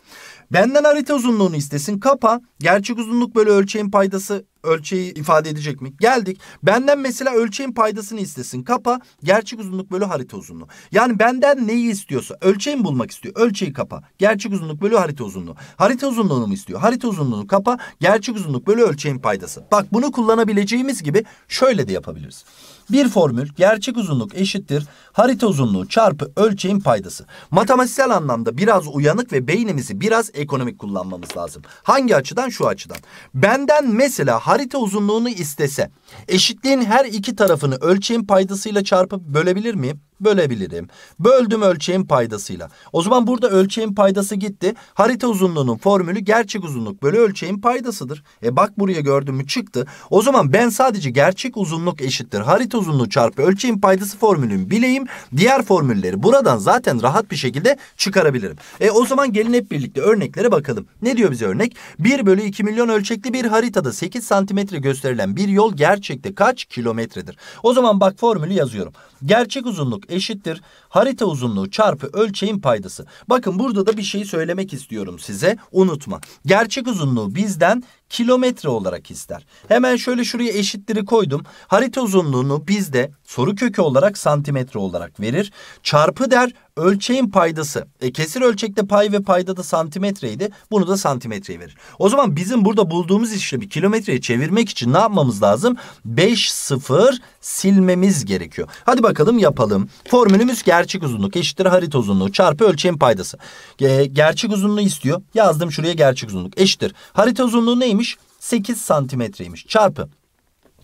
Benden harita uzunluğunu istesin. Kapa. Gerçek uzunluk bölü ölçeğin paydası ölçeği ifade edecek mi? Geldik. Benden mesela ölçeğin paydasını istesin. Kapa gerçek uzunluk bölü harita uzunluğu. Yani benden neyi istiyorsa ölçeğin bulmak istiyor? Ölçeği kapa. Gerçek uzunluk bölü harita uzunluğu. Harita uzunluğunu mu istiyor? Harita uzunluğunu kapa. Gerçek uzunluk bölü ölçeğin paydası. Bak bunu kullanabileceğimiz gibi şöyle de yapabiliriz. Bir formül gerçek uzunluk eşittir harita uzunluğu çarpı ölçeğin paydası. Matematiksel anlamda biraz uyanık ve beynimizi biraz ekonomik kullanmamız lazım. Hangi açıdan? Şu açıdan. Benden mesela harita uzunluğunu istese eşitliğin her iki tarafını ölçeğin paydasıyla çarpıp bölebilir miyim? bölebilirim. Böldüm ölçeğin paydasıyla. O zaman burada ölçeğin paydası gitti. Harita uzunluğunun formülü gerçek uzunluk bölü ölçeğin paydasıdır. E bak buraya gördün mü çıktı. O zaman ben sadece gerçek uzunluk eşittir. Harita uzunluğu çarpı ölçeğin paydası formülünü bileyim. Diğer formülleri buradan zaten rahat bir şekilde çıkarabilirim. E o zaman gelin hep birlikte örneklere bakalım. Ne diyor bize örnek? 1 bölü 2 milyon ölçekli bir haritada 8 santimetre gösterilen bir yol gerçekte kaç kilometredir? O zaman bak formülü yazıyorum. Gerçek uzunluk eşittir. Harita uzunluğu çarpı ölçeğin paydası. Bakın burada da bir şey söylemek istiyorum size. Unutma. Gerçek uzunluğu bizden kilometre olarak ister. Hemen şöyle şuraya eşitleri koydum. Harita uzunluğunu bizde soru kökü olarak santimetre olarak verir. Çarpı der ölçeğin paydası. E, kesir ölçekte pay ve payda da santimetreydi. Bunu da santimetreye verir. O zaman bizim burada bulduğumuz işlemi kilometreye çevirmek için ne yapmamız lazım? 5 sıfır silmemiz gerekiyor. Hadi bakalım yapalım. Formülümüz gerçek uzunluk eşittir harita uzunluğu çarpı ölçeğin paydası. E, gerçek uzunluğu istiyor. Yazdım şuraya gerçek uzunluk eşittir. Harita uzunluğu neymiş? neymiş? 8 santimetreymiş çarpı.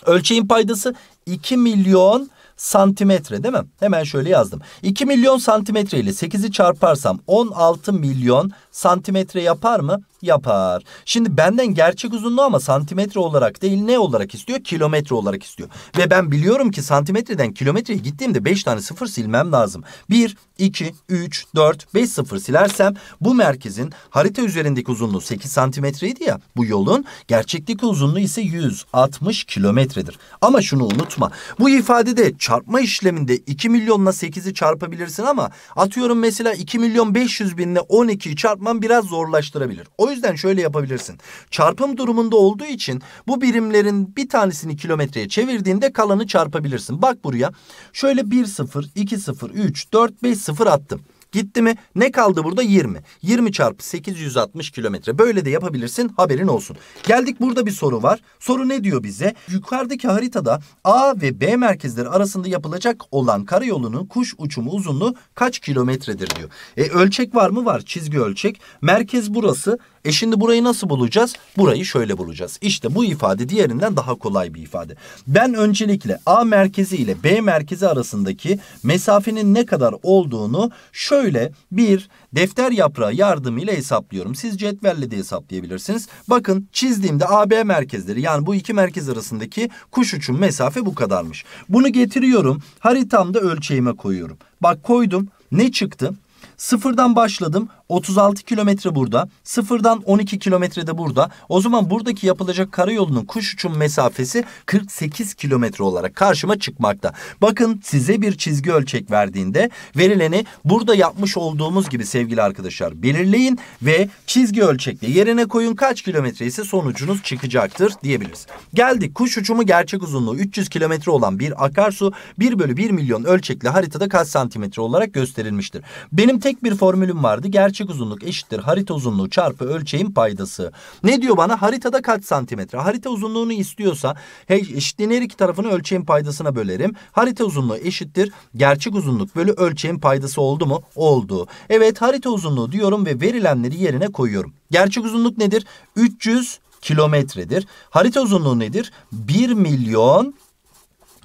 Ölçeğin paydası 2 milyon santimetre değil mi? Hemen şöyle yazdım. 2 milyon santimetre ile 8'i çarparsam 16 milyon santimetre yapar mı? yapar. Şimdi benden gerçek uzunluğu ama santimetre olarak değil ne olarak istiyor? Kilometre olarak istiyor. Ve ben biliyorum ki santimetreden kilometreye gittiğimde beş tane sıfır silmem lazım. Bir, iki, üç, dört, beş sıfır silersem bu merkezin harita üzerindeki uzunluğu sekiz santimetreydi ya. Bu yolun gerçekteki uzunluğu ise 160 kilometredir. Ama şunu unutma. Bu ifadede çarpma işleminde iki milyonla sekizi çarpabilirsin ama atıyorum mesela iki milyon beş yüz binle on ikiyi çarpman biraz zorlaştırabilir. O o yüzden şöyle yapabilirsin. Çarpım durumunda olduğu için bu birimlerin bir tanesini kilometreye çevirdiğinde kalanı çarpabilirsin. Bak buraya. Şöyle 1 0 2 0 3 4 5 0 attım. Gitti mi? Ne kaldı burada? 20. 20 çarpı 860 kilometre. Böyle de yapabilirsin haberin olsun. Geldik burada bir soru var. Soru ne diyor bize? Yukarıdaki haritada A ve B merkezleri arasında yapılacak olan karayolunun kuş uçumu uzunluğu kaç kilometredir diyor. E ölçek var mı? Var. Çizgi ölçek. Merkez burası. E şimdi burayı nasıl bulacağız? Burayı şöyle bulacağız. İşte bu ifade diğerinden daha kolay bir ifade. Ben öncelikle A merkezi ile B merkezi arasındaki mesafenin ne kadar olduğunu şöyle bir defter yaprağı yardımıyla hesaplıyorum. Siz cetvelle de hesaplayabilirsiniz. Bakın çizdiğimde AB merkezleri yani bu iki merkez arasındaki kuş uçum mesafe bu kadarmış. Bunu getiriyorum haritamda ölçeğime koyuyorum. Bak koydum ne çıktı? Sıfırdan başladım. 36 kilometre burada. Sıfırdan 12 kilometre de burada. O zaman buradaki yapılacak karayolunun kuş uçum mesafesi 48 kilometre olarak karşıma çıkmakta. Bakın size bir çizgi ölçek verdiğinde verileni burada yapmış olduğumuz gibi sevgili arkadaşlar belirleyin ve çizgi ölçekle yerine koyun kaç kilometre ise sonucunuz çıkacaktır diyebiliriz. Geldik kuş uçumu gerçek uzunluğu 300 kilometre olan bir akarsu 1 bölü 1 milyon ölçekli haritada kaç santimetre olarak gösterilmiştir. Benim tek tek bir formülüm vardı. Gerçek uzunluk eşittir harita uzunluğu çarpı ölçeğin paydası. Ne diyor bana? Haritada kaç santimetre? Harita uzunluğunu istiyorsa eşitliğin her iki tarafını ölçeğin paydasına bölerim. Harita uzunluğu eşittir gerçek uzunluk bölü ölçeğin paydası oldu mu? Oldu. Evet harita uzunluğu diyorum ve verilenleri yerine koyuyorum. Gerçek uzunluk nedir? 300 kilometredir. Harita uzunluğu nedir? 1 milyon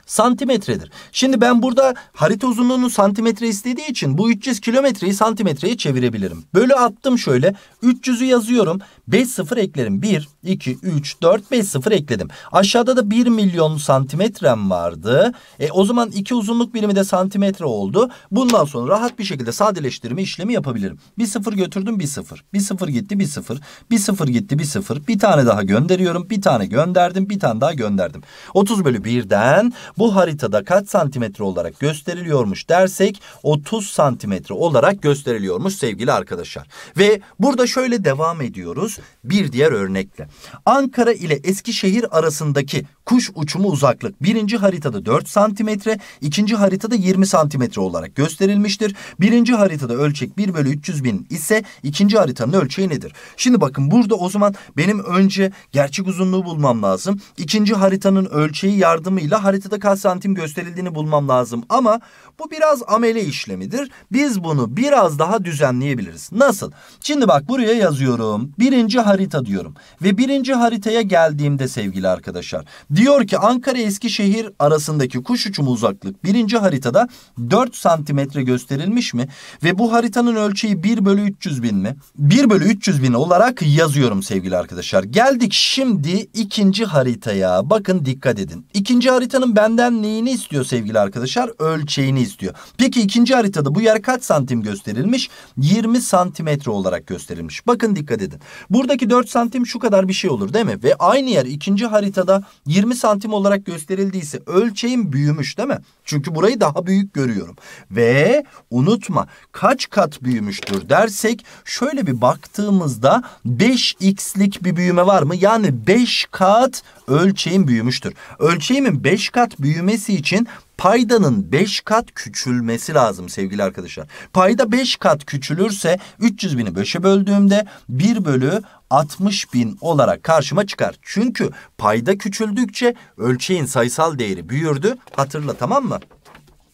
santimetredir. Şimdi ben burada harita uzunluğunu santimetre istediği için bu 300 kilometreyi santimetreye çevirebilirim. Bölü attım şöyle 300'ü yazıyorum 5 sıfır eklerim 1 2 3 4 5 sıfır ekledim. Aşağıda da 1 milyon santimetrem vardı. E, o zaman iki uzunluk birimi de santimetre oldu. Bundan sonra rahat bir şekilde sadeleştirme işlemi yapabilirim. Bir sıfır götürdüm bir sıfır. Bir sıfır gitti bir sıfır. Bir sıfır gitti bir sıfır. Bir tane daha gönderiyorum. Bir tane gönderdim. Bir tane daha gönderdim. 30 bölü 1'den bu haritada kaç santimetre olarak gösteriliyormuş dersek 30 santimetre olarak gösteriliyormuş sevgili arkadaşlar. Ve burada şöyle devam ediyoruz bir diğer örnekle. Ankara ile Eskişehir arasındaki kuş uçumu uzaklık birinci haritada 4 santimetre, ikinci haritada 20 santimetre olarak gösterilmiştir. Birinci haritada ölçek 1 bölü 300 bin ise ikinci haritanın ölçeği nedir? Şimdi bakın burada o zaman benim önce gerçek uzunluğu bulmam lazım. İkinci haritanın ölçeği yardımıyla haritada kaç santim gösterildiğini bulmam lazım. Ama bu biraz amele işlemidir. Biz bunu biraz daha düzenleyebiliriz. Nasıl? Şimdi bak buraya yazıyorum. Birinci harita diyorum. Ve birinci haritaya geldiğimde sevgili arkadaşlar. Diyor ki Ankara Eskişehir arasındaki kuş uçumu uzaklık birinci haritada 4 santimetre gösterilmiş mi? Ve bu haritanın ölçeği 1 bölü 300 bin mi? 1 bölü 300 bin olarak yazıyorum sevgili arkadaşlar. Geldik şimdi ikinci haritaya. Bakın dikkat edin. İkinci haritanın benden benden neyini istiyor sevgili arkadaşlar? Ölçeğini istiyor. Peki ikinci haritada bu yer kaç santim gösterilmiş? 20 santimetre olarak gösterilmiş. Bakın dikkat edin. Buradaki 4 santim şu kadar bir şey olur değil mi? Ve aynı yer ikinci haritada 20 santim olarak gösterildiyse ölçeğim büyümüş değil mi? Çünkü burayı daha büyük görüyorum. Ve unutma kaç kat büyümüştür dersek şöyle bir baktığımızda 5x'lik bir büyüme var mı? Yani 5 kat ölçeğin büyümüştür. Ölçeğimin 5 kat büyümesi için paydanın 5 kat küçülmesi lazım sevgili arkadaşlar. Payda 5 kat küçülürse 300 bini 5'e böldüğümde 1 bölü 60 bin olarak karşıma çıkar. Çünkü payda küçüldükçe ölçeğin sayısal değeri büyürdü. Hatırla tamam mı?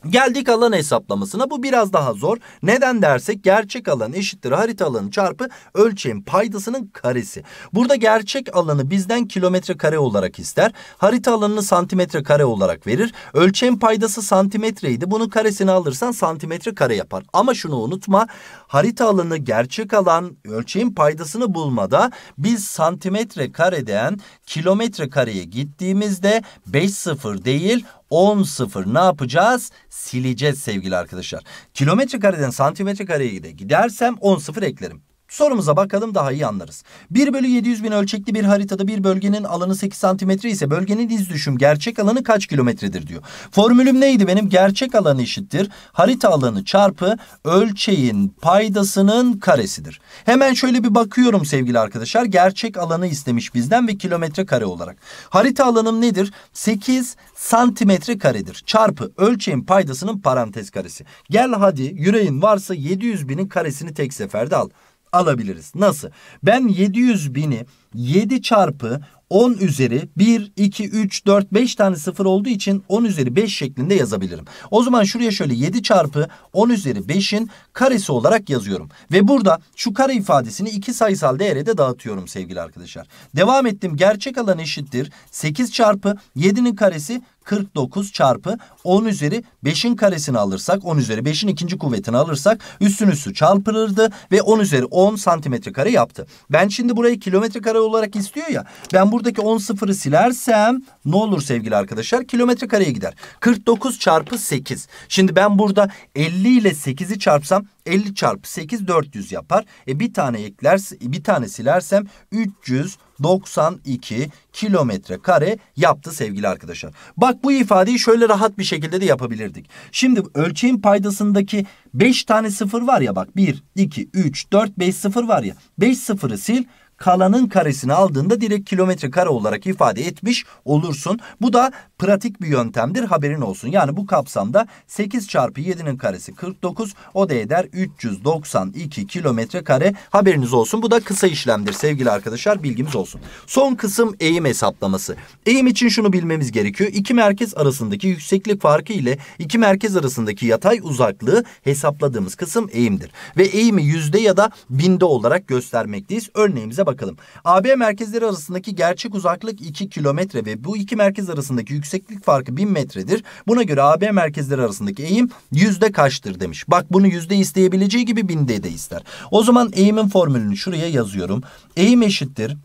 Geldik alan hesaplamasına. Bu biraz daha zor. Neden dersek gerçek alan eşittir harita alanı çarpı ölçeğin paydasının karesi. Burada gerçek alanı bizden kilometre kare olarak ister. Harita alanını santimetre kare olarak verir. Ölçeğin paydası santimetreydi. Bunun karesini alırsan santimetre kare yapar. Ama şunu unutma. Harita alanı gerçek alan ölçeğin paydasını bulmada biz santimetre kareden kilometre kareye gittiğimizde 5 sıfır değil 10 sıfır ne yapacağız? Sileceğiz sevgili arkadaşlar. Kilometre kareden santimetre kareye gidersem 10 sıfır eklerim. Sorumuza bakalım daha iyi anlarız. 1 bölü 700 bin ölçekli bir haritada bir bölgenin alanı 8 santimetre ise bölgenin iz düşüm gerçek alanı kaç kilometredir diyor. Formülüm neydi benim? Gerçek alan eşittir. Harita alanı çarpı ölçeğin paydasının karesidir. Hemen şöyle bir bakıyorum sevgili arkadaşlar. Gerçek alanı istemiş bizden ve kilometre kare olarak. Harita alanım nedir? 8 santimetre karedir. Çarpı ölçeğin paydasının parantez karesi. Gel hadi yüreğin varsa 700 binin karesini tek seferde al alabiliriz. Nasıl? Ben 700 bini 7 çarpı 10 üzeri 1, 2, 3, 4, 5 tane 0 olduğu için 10 üzeri 5 şeklinde yazabilirim. O zaman şuraya şöyle 7 çarpı 10 üzeri 5'in karesi olarak yazıyorum. Ve burada şu kare ifadesini iki sayısal değere de dağıtıyorum sevgili arkadaşlar. Devam ettim. Gerçek alan eşittir. 8 çarpı 7'nin karesi 49 çarpı 10 üzeri 5'in karesini alırsak 10 üzeri 5'in ikinci kuvvetini alırsak üstün üstü çarpılırdı ve 10 üzeri 10 santimetre kare yaptı. Ben şimdi burayı kilometre kare olarak istiyor ya ben burada buradaki 10 sıfırı silersem ne olur sevgili arkadaşlar? Kilometre kareye gider. 49 çarpı 8. Şimdi ben burada 50 ile 8'i çarpsam 50 çarpı 8 400 yapar. E bir tane ekler bir tane silersem 392 kilometre kare yaptı sevgili arkadaşlar. Bak bu ifadeyi şöyle rahat bir şekilde de yapabilirdik. Şimdi ölçeğin paydasındaki 5 tane sıfır var ya bak 1, 2, 3, 4, 5 sıfır var ya. 5 sıfırı sil kalanın karesini aldığında direkt kilometre kare olarak ifade etmiş olursun. Bu da pratik bir yöntemdir haberin olsun. Yani bu kapsamda 8 çarpı 7'nin karesi 49 o da eder 392 kilometre kare haberiniz olsun. Bu da kısa işlemdir sevgili arkadaşlar bilgimiz olsun. Son kısım eğim hesaplaması. Eğim için şunu bilmemiz gerekiyor. İki merkez arasındaki yükseklik farkı ile iki merkez arasındaki yatay uzaklığı hesapladığımız kısım eğimdir. Ve eğimi yüzde ya da binde olarak göstermekteyiz. Örneğimize bakalım bakalım. AB merkezleri arasındaki gerçek uzaklık 2 kilometre ve bu iki merkez arasındaki yükseklik farkı 1000 metredir. Buna göre AB merkezleri arasındaki eğim yüzde kaçtır demiş. Bak bunu yüzde isteyebileceği gibi binde de ister. O zaman eğimin formülünü şuraya yazıyorum. Eğim eşittir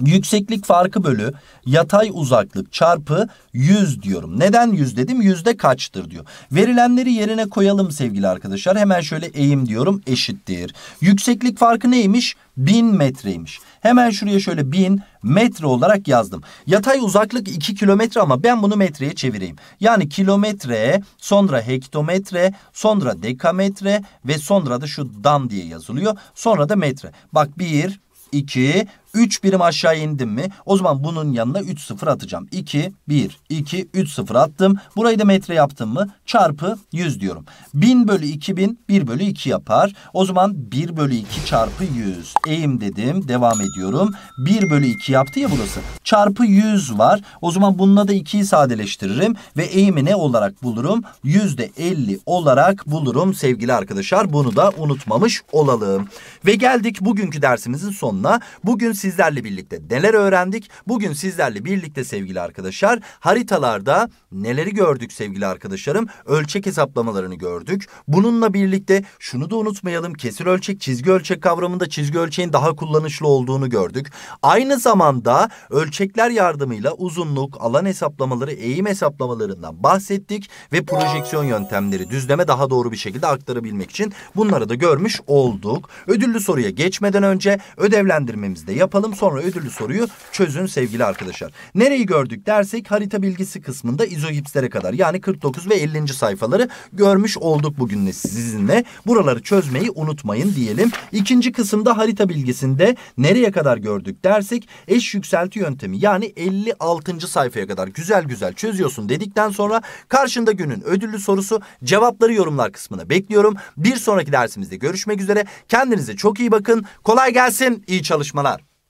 Yükseklik farkı bölü yatay uzaklık çarpı 100 diyorum. Neden 100 dedim? Yüzde kaçtır diyor. Verilenleri yerine koyalım sevgili arkadaşlar. Hemen şöyle eğim diyorum eşittir. Yükseklik farkı neymiş? 1000 metreymiş. Hemen şuraya şöyle 1000 metre olarak yazdım. Yatay uzaklık 2 kilometre ama ben bunu metreye çevireyim. Yani kilometre, sonra hektometre, sonra dekametre ve sonra da şu dam diye yazılıyor. Sonra da metre. Bak 1, 2, 3 birim aşağı indim mi? O zaman bunun yanına 3 sıfır atacağım. 2, 1, 2, 3 sıfır attım. Burayı da metre yaptım mı? Çarpı 100 diyorum. 1000 bölü 2000 1 bölü 2 yapar. O zaman 1 bölü 2 çarpı 100. Eğim dedim. Devam ediyorum. 1 bölü 2 yaptı ya burası. Çarpı 100 var. O zaman bununla da 2'yi sadeleştiririm. Ve eğimi ne olarak bulurum? %50 olarak bulurum sevgili arkadaşlar. Bunu da unutmamış olalım. Ve geldik bugünkü dersimizin sonuna. Bugün sizlerle birlikte neler öğrendik? Bugün sizlerle birlikte sevgili arkadaşlar haritalarda neleri gördük sevgili arkadaşlarım? Ölçek hesaplamalarını gördük. Bununla birlikte şunu da unutmayalım. Kesir ölçek, çizgi ölçek kavramında çizgi ölçeğin daha kullanışlı olduğunu gördük. Aynı zamanda ölçekler yardımıyla uzunluk, alan hesaplamaları, eğim hesaplamalarından bahsettik ve projeksiyon yöntemleri düzleme daha doğru bir şekilde aktarabilmek için bunları da görmüş olduk. Ödüllü soruya geçmeden önce ödevlendirmemizi de yapalım yapalım sonra ödüllü soruyu çözün sevgili arkadaşlar. Nereyi gördük dersek harita bilgisi kısmında izohipslere kadar yani 49 ve 50. sayfaları görmüş olduk bugün sizinle. Buraları çözmeyi unutmayın diyelim. İkinci kısımda harita bilgisinde nereye kadar gördük dersek eş yükselti yöntemi yani 56. sayfaya kadar güzel güzel çözüyorsun dedikten sonra karşında günün ödüllü sorusu cevapları yorumlar kısmına bekliyorum. Bir sonraki dersimizde görüşmek üzere. Kendinize çok iyi bakın. Kolay gelsin. İyi çalışmalar.